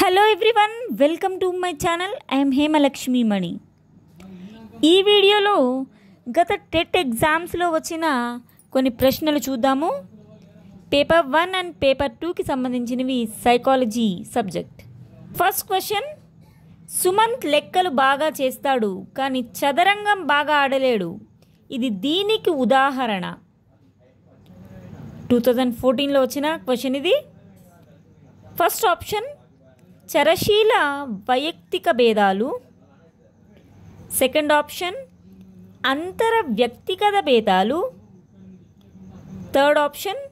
hello everyone welcome to my channel I'm Hemalakshmi Mani ఈ వీడియోలో గత టెట్ ఎగ్జామ్స్లో వచ్చిన కొన్ని ప్రశ్నలు చూద్దాము పేపర్ వన్ అండ్ పేపర్ టూకి సంబంధించినవి psychology subject first question Sumanth లెక్కలు బాగా చేస్తాడు కానీ చదరంగం బాగా ఆడలేడు ఇది దీనికి ఉదాహరణ టూ థౌజండ్ ఫోర్టీన్లో వచ్చిన క్వశ్చన్ ఇది ఫస్ట్ ఆప్షన్ చరశీల వైయక్తిక భేదాలు సెకండ్ ఆప్షన్ అంతర వ్యక్తిగత భేదాలు థర్డ్ ఆప్షన్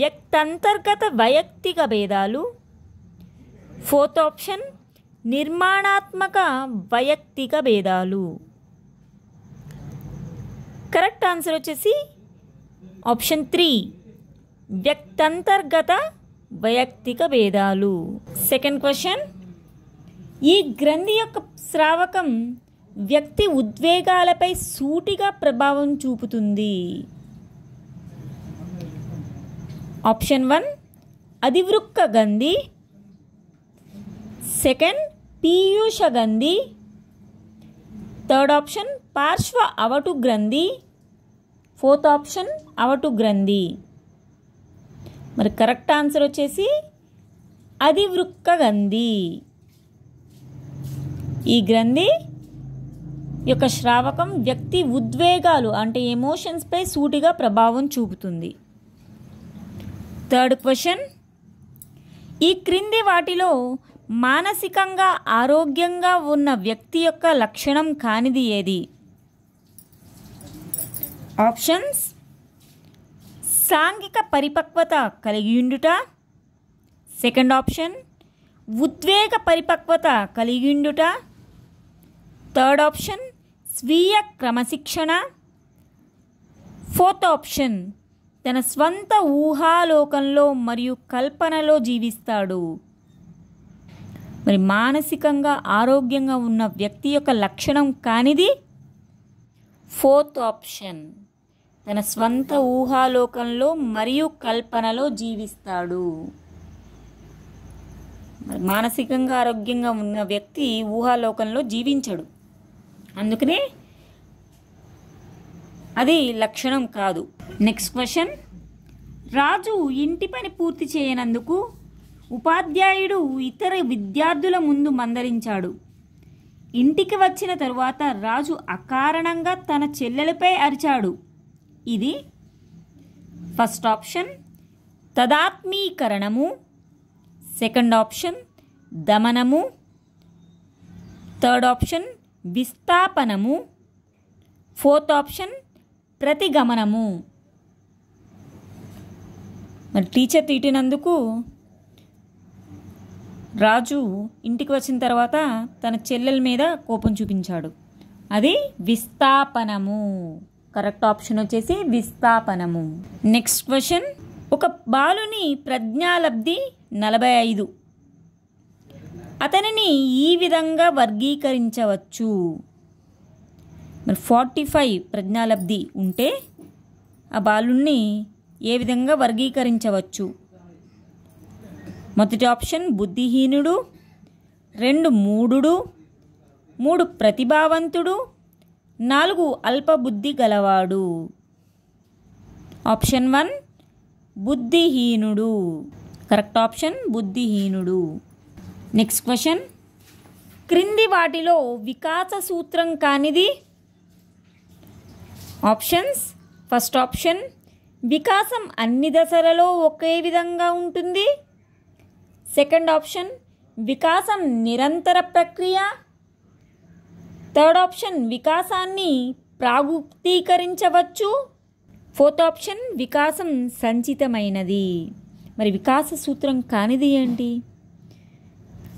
వ్యక్తంతర్గత వైయక్తిక భేదాలు ఫోర్త్ ఆప్షన్ నిర్మాణాత్మక వైయక్తిక భేదాలు కరెక్ట్ ఆన్సర్ వచ్చేసి ఆప్షన్ త్రీ వ్యక్తంతర్గత వైయక్తిక భేదాలు సెకండ్ క్వశ్చన్ ఈ గ్రంథి యొక్క స్రావకం వ్యక్తి ఉద్వేగాలపై సూటిగా ప్రభావం చూపుతుంది ఆప్షన్ వన్ అధివృక్క గంధి సెకండ్ పీయూష గంధి థర్డ్ ఆప్షన్ పార్శ్వ అవటు గ్రంథి ఫోర్త్ ఆప్షన్ అవటు గ్రంథి మరి కరెక్ట్ ఆన్సర్ వచ్చేసి అది వృక్క గంధి ఈ గ్రంథి యొక్క శ్రావకం వ్యక్తి ఉద్వేగాలు అంటే ఎమోషన్స్పై సూటిగా ప్రభావం చూపుతుంది థర్డ్ క్వశ్చన్ ఈ క్రింది వాటిలో మానసికంగా ఆరోగ్యంగా ఉన్న వ్యక్తి యొక్క లక్షణం కానిది ఏది ఆప్షన్స్ సాంఘిక పరిపక్వత కలిగి ఉండుట సెకండ్ ఆప్షన్ ఉద్వేగ పరిపక్వత కలిగి ఉండుట థర్డ్ ఆప్షన్ స్వీయ క్రమశిక్షణ ఫోర్త్ ఆప్షన్ తన స్వంత ఊహాలోకంలో మరియు కల్పనలో జీవిస్తాడు మరి మానసికంగా ఆరోగ్యంగా ఉన్న వ్యక్తి యొక్క లక్షణం కానిది ఫోర్త్ ఆప్షన్ తన స్వంత ఊహాలోకంలో మరియు కల్పనలో జీవిస్తాడు మానసికంగా ఆరోగ్యంగా ఉన్న వ్యక్తి ఊహాలోకంలో జీవించడు అందుకనే అది లక్షణం కాదు నెక్స్ట్ క్వశ్చన్ రాజు ఇంటి పని పూర్తి చేయనందుకు ఉపాధ్యాయుడు ఇతర విద్యార్థుల ముందు మందరించాడు ఇంటికి వచ్చిన తరువాత రాజు అకారణంగా తన చెల్లెలపై అరిచాడు ఇది ఫస్ట్ ఆప్షన్ తదాత్మీకరణము సెకండ్ ఆప్షన్ దమనము థర్డ్ ఆప్షన్ విస్థాపనము ఫోర్త్ ఆప్షన్ ప్రతిగమనము మరి టీచర్ తిట్టినందుకు రాజు ఇంటికి వచ్చిన తర్వాత తన చెల్లెల మీద కోపం చూపించాడు అది విస్థాపనము కరెక్ట్ ఆప్షన్ వచ్చేసి విస్థాపనము నెక్స్ట్ క్వశ్చన్ ఒక బాలుని ప్రజ్ఞాలబ్ధి నలభై ఐదు అతనిని ఈ విధంగా వర్గీకరించవచ్చు మరి ఫార్టీ ఫైవ్ ప్రజ్ఞాలబ్ధి ఉంటే ఆ బాలుణ్ణి ఏ విధంగా వర్గీకరించవచ్చు మొదటి ఆప్షన్ బుద్ధిహీనుడు రెండు మూడుడు మూడు ప్రతిభావంతుడు నాలుగు అల్పబుద్ధి గలవాడు ఆప్షన్ వన్ బుద్ధిహీనుడు కరెక్ట్ ఆప్షన్ బుద్ధిహీనుడు నెక్స్ట్ క్వశ్చన్ క్రింది వాటిలో వికాస సూత్రం కానిది ఆప్షన్స్ ఫస్ట్ ఆప్షన్ వికాసం అన్ని దశలలో ఒకే విధంగా ఉంటుంది సెకండ్ ఆప్షన్ వికాసం నిరంతర ప్రక్రియ థర్డ్ ఆప్షన్ వికాసాన్ని ప్రాగుప్తీకరించవచ్చు ఫోర్త్ ఆప్షన్ వికాసం సంచితమైనది మరి వికాస సూత్రం కానిది ఏంటి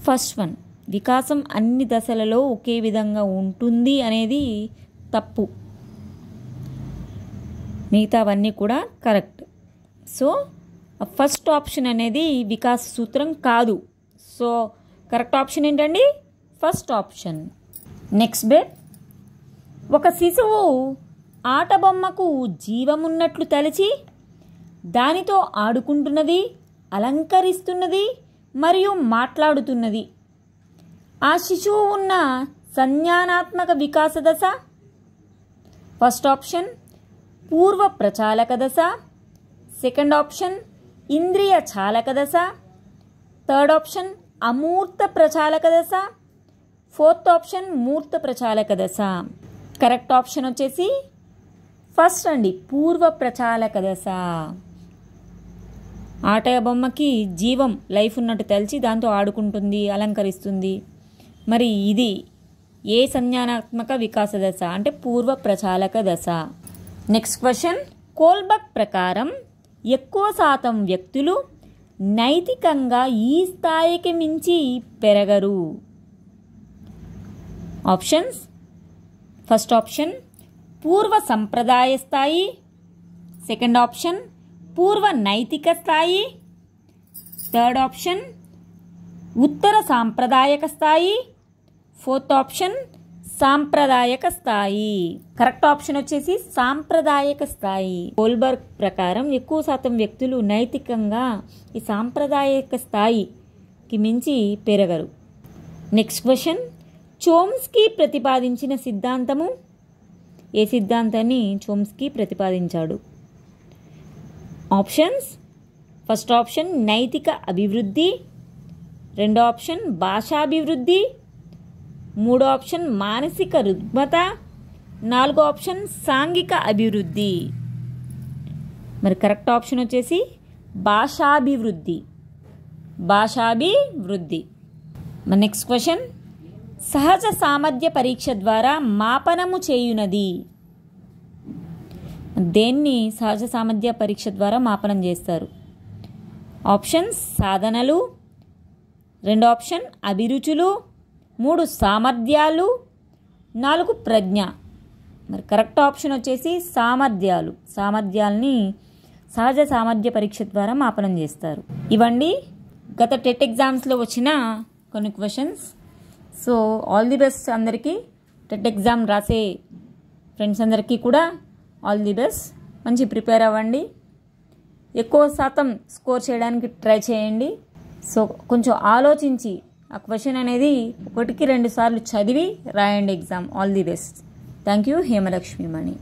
ఫస్ట్ వన్ వికాసం అన్ని దశలలో ఒకే విధంగా ఉంటుంది అనేది తప్పు మిగతావన్నీ కూడా కరెక్ట్ సో ఫస్ట్ ఆప్షన్ అనేది వికాస సూత్రం కాదు సో కరెక్ట్ ఆప్షన్ ఏంటండి ఫస్ట్ ఆప్షన్ నెక్స్ట్ బెడ్ ఒక శిశువు ఆట బొమ్మకు జీవమున్నట్లు తలచి దానితో ఆడుకుంటున్నది అలంకరిస్తున్నది మరియు మాట్లాడుతున్నది ఆ శిశువు ఉన్న సంజ్ఞానాత్మక వికాస దశ ఫస్ట్ ఆప్షన్ పూర్వ ప్రచాలక దశ సెకండ్ ఆప్షన్ ఇంద్రియ చాలక దశ థర్డ్ ఆప్షన్ అమూర్త ప్రచాలక దశ ఫోర్త్ ఆప్షన్ మూర్త ప్రచాలక దశ కరెక్ట్ ఆప్షన్ వచ్చేసి ఫస్ట్ అండి పూర్వ ప్రచాలక దశ ఆటయ బొమ్మకి జీవం లైఫ్ ఉన్నట్టు తెలిసి దాంతో ఆడుకుంటుంది అలంకరిస్తుంది మరి ఇది ఏ సంజ్ఞానాత్మక వికాస దశ అంటే పూర్వ ప్రచాలక దశ నెక్స్ట్ క్వశ్చన్ కోల్బక్ ప్రకారం ఎక్కువ శాతం వ్యక్తులు నైతికంగా ఈ స్థాయికి మించి పెరగరు ఆప్షన్స్ ఫస్ట్ ఆప్షన్ పూర్వ సంప్రదాయ స్థాయి సెకండ్ ఆప్షన్ పూర్వ నైతిక స్థాయి థర్డ్ ఆప్షన్ ఉత్తర సాంప్రదాయక స్థాయి ఫోర్త్ ఆప్షన్ సాంప్రదాయక స్థాయి కరెక్ట్ ఆప్షన్ వచ్చేసి సాంప్రదాయక స్థాయి గోల్బర్గ్ ప్రకారం ఎక్కువ శాతం వ్యక్తులు నైతికంగా ఈ సాంప్రదాయక స్థాయికి మించి పెరగరు నెక్స్ట్ క్వశ్చన్ చోమ్స్కి ప్రతిపాదించిన సిద్ధాంతము ఏ సిద్ధాంతాన్ని చోమ్స్కి ప్రతిపాదించాడు ఆప్షన్స్ ఫస్ట్ ఆప్షన్ నైతిక అభివృద్ధి రెండో ఆప్షన్ భాషాభివృద్ధి మూడో ఆప్షన్ మానసిక రుగ్మత నాలుగో ఆప్షన్ సాంఘిక అభివృద్ధి మరి కరెక్ట్ ఆప్షన్ వచ్చేసి భాషాభివృద్ధి భాషాభివృద్ధి మరి నెక్స్ట్ క్వశ్చన్ సహజ సామర్థ్య పరీక్ష ద్వారా మాపనము చేయునది దేన్ని సహజ సామర్థ్య పరీక్ష ద్వారా మాపనం చేస్తారు ఆప్షన్స్ సాధనలు రెండు ఆప్షన్ అభిరుచులు మూడు సామర్థ్యాలు నాలుగు ప్రజ్ఞ మరి కరెక్ట్ ఆప్షన్ వచ్చేసి సామర్థ్యాలు సామర్థ్యాల్ని సహజ సామర్థ్య పరీక్ష ద్వారా మాపనం చేస్తారు ఇవండి గత టెట్ ఎగ్జామ్స్లో వచ్చిన కొన్ని questions so all the best అందరికీ టెట్ ఎగ్జామ్ రాసే ఫ్రెండ్స్ అందరికీ కూడా ఆల్ ది బెస్ట్ మంచి ప్రిపేర్ అవ్వండి ఎక్కువ శాతం స్కోర్ చేయడానికి ట్రై చేయండి సో కొంచెం ఆలోచించి ఆ క్వశ్చన్ అనేది ఒకటికి రెండు సార్లు చదివి రాయండి exam all the best thank you Hemalakshmi Mani